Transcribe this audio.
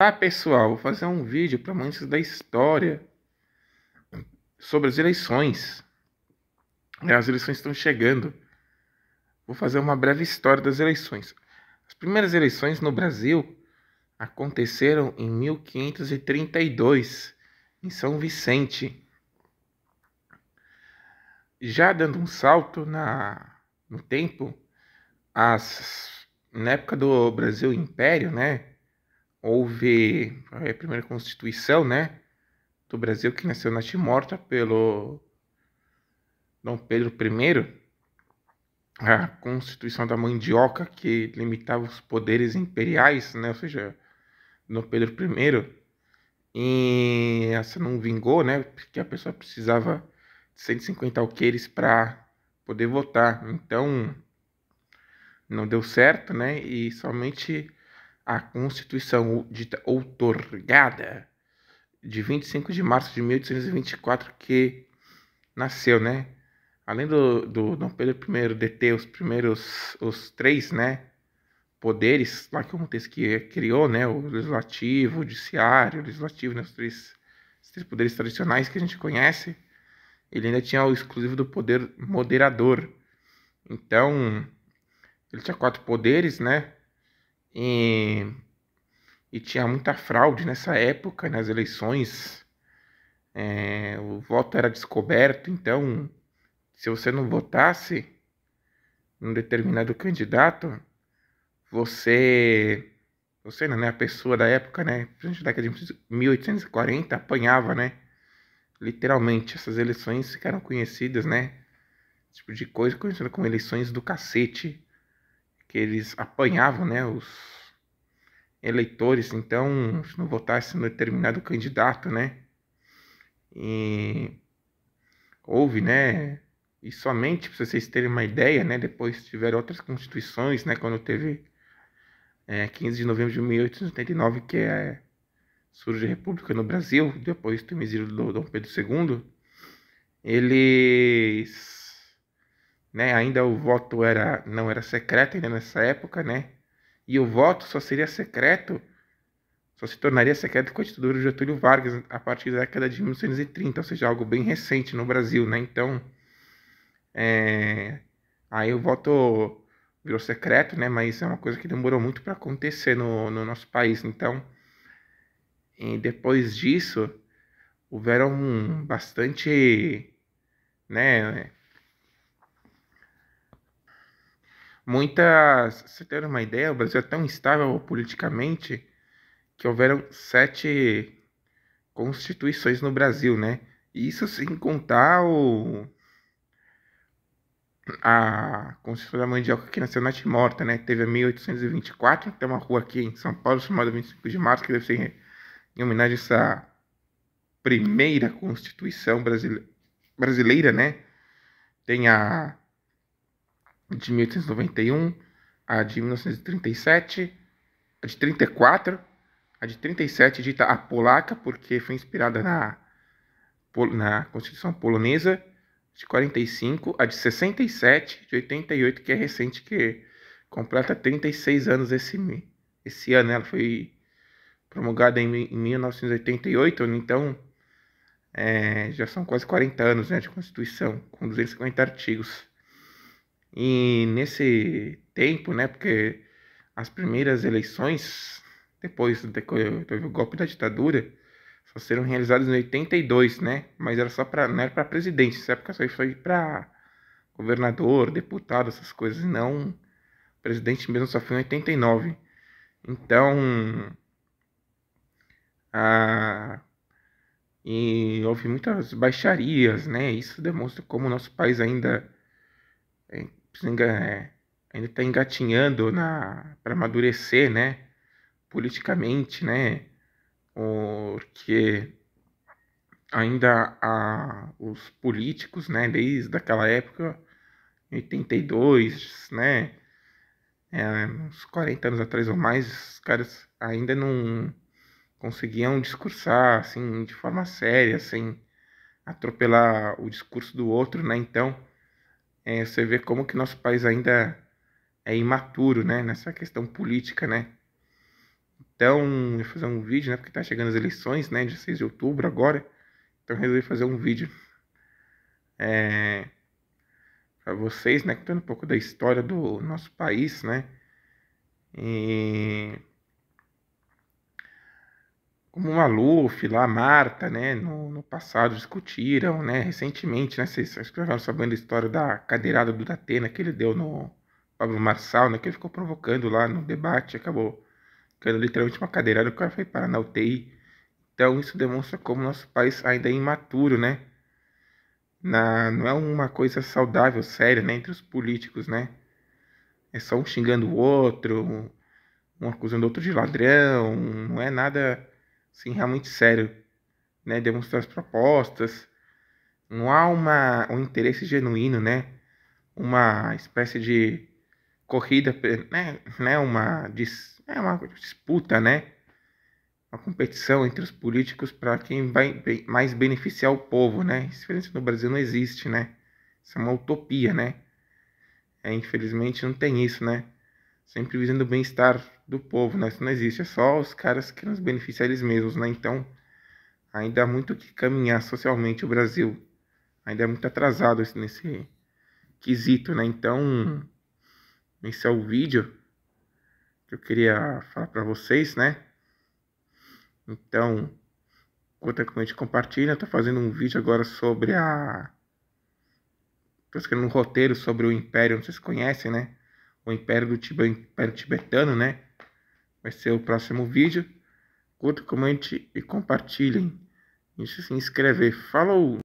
tá pessoal, vou fazer um vídeo para amantes da história sobre as eleições. É, as eleições estão chegando. Vou fazer uma breve história das eleições. As primeiras eleições no Brasil aconteceram em 1532, em São Vicente. Já dando um salto na, no tempo, as, na época do Brasil Império, né? houve a primeira constituição, né, do Brasil que nasceu na morta pelo Dom Pedro I, a Constituição da Mandioca que limitava os poderes imperiais, né, ou seja, Dom Pedro I, e essa não vingou, né, porque a pessoa precisava de 150 alqueires para poder votar. Então não deu certo, né? E somente a Constituição dita outorgada de 25 de março de 1824 que nasceu, né? Além do, do Dom Pedro I deter os primeiros, os três, né? Poderes lá que o Montesquieu criou, né? O legislativo, o judiciário, o legislativo, né? Os três, os três poderes tradicionais que a gente conhece. Ele ainda tinha o exclusivo do poder moderador. Então, ele tinha quatro poderes, né? E, e tinha muita fraude nessa época, nas eleições. É, o voto era descoberto, então se você não votasse um determinado candidato, você você não, né, a pessoa da época, né, principalmente década de 1840, apanhava, né, literalmente, essas eleições ficaram conhecidas, né, tipo de coisa conhecida como eleições do cacete, que eles apanhavam, né, os eleitores, então, se não votasse no determinado candidato, né, e houve, né, e somente para vocês terem uma ideia, né, depois tiveram outras constituições, né, quando teve é, 15 de novembro de 1889, que é, surge a República no Brasil, depois do exílio do Dom Pedro II, eles né? Ainda o voto era não era secreto ainda nessa época, né? E o voto só seria secreto, só se tornaria secreto com a ditadura de Getúlio Vargas a partir da década de 1930, ou seja, algo bem recente no Brasil, né? Então, é... aí o voto virou secreto, né? Mas é uma coisa que demorou muito para acontecer no, no nosso país. Então, e depois disso, houveram bastante, né? Muitas. Você ter uma ideia, o Brasil é tão instável politicamente que houveram sete constituições no Brasil, né? Isso sem contar o a Constituição da Mandioca que nasceu na Timorta, né? Teve a 1824, tem uma rua aqui em São Paulo chamada 25 de Março, que deve ser em homenagem a essa primeira Constituição brasile... brasileira, né? Tem a de 1891, a de 1937, a de 34, a de 37 dita a polaca, porque foi inspirada na, na Constituição Polonesa, de 45, a de 67, de 88, que é recente, que completa 36 anos esse, esse ano. Ela foi promulgada em, em 1988, né? então é, já são quase 40 anos né, de Constituição, com 250 artigos. E nesse tempo, né, porque as primeiras eleições, depois teve o golpe da ditadura, só serão realizadas em 82, né? Mas era só para não era para presidente, nessa época só foi para governador, deputado, essas coisas, não presidente mesmo só foi em 89. Então, a e houve muitas baixarias, né? Isso demonstra como o nosso país ainda é, ainda está engatinhando na para amadurecer, né? Politicamente, né? Porque ainda os políticos, né? Desde aquela época, 82, né? É, uns 40 anos atrás ou mais, os caras ainda não conseguiam discursar assim de forma séria, sem atropelar o discurso do outro, né? Então é, você vê como que nosso país ainda é imaturo, né, nessa questão política, né. Então, eu vou fazer um vídeo, né, porque tá chegando as eleições, né, de 6 de outubro agora, então resolvi fazer um vídeo é, para vocês, né, contando um pouco da história do nosso país, né, e como o Maluf, lá Marta, né, no, no passado discutiram, né, recentemente, né, vocês acho sabendo a história da cadeirada do Datena que ele deu no Pablo Marçal, né, que ele ficou provocando lá no debate, acabou ficando literalmente uma cadeirada, o cara foi parar na UTI. Então isso demonstra como nosso país ainda é imaturo, né, na, não é uma coisa saudável, séria, né, entre os políticos, né, é só um xingando o outro, um acusando o outro de ladrão, não é nada assim, realmente sério, né? Demonstrar as propostas. Não há uma, um interesse genuíno, né? Uma espécie de corrida, né? né? Uma, dis, é uma disputa, né? Uma competição entre os políticos para quem vai mais beneficiar o povo, né? Isso no Brasil não existe, né? Isso é uma utopia, né? É, infelizmente não tem isso, né? sempre visando o bem-estar do povo, né? Isso não existe, é só os caras que nos beneficiam eles mesmos, né? Então, ainda há muito que caminhar socialmente o Brasil. Ainda é muito atrasado assim, nesse quesito, né? Então, esse é o vídeo que eu queria falar para vocês, né? Então, conta com a gente compartilha. Estou fazendo um vídeo agora sobre a. Estou escrevendo um roteiro sobre o Império, não sei se conhecem, né? o Império do Tibã, Império Tibetano, né? Vai ser o próximo vídeo. Curta, comente e compartilhem. Deixa se inscrever. Falou!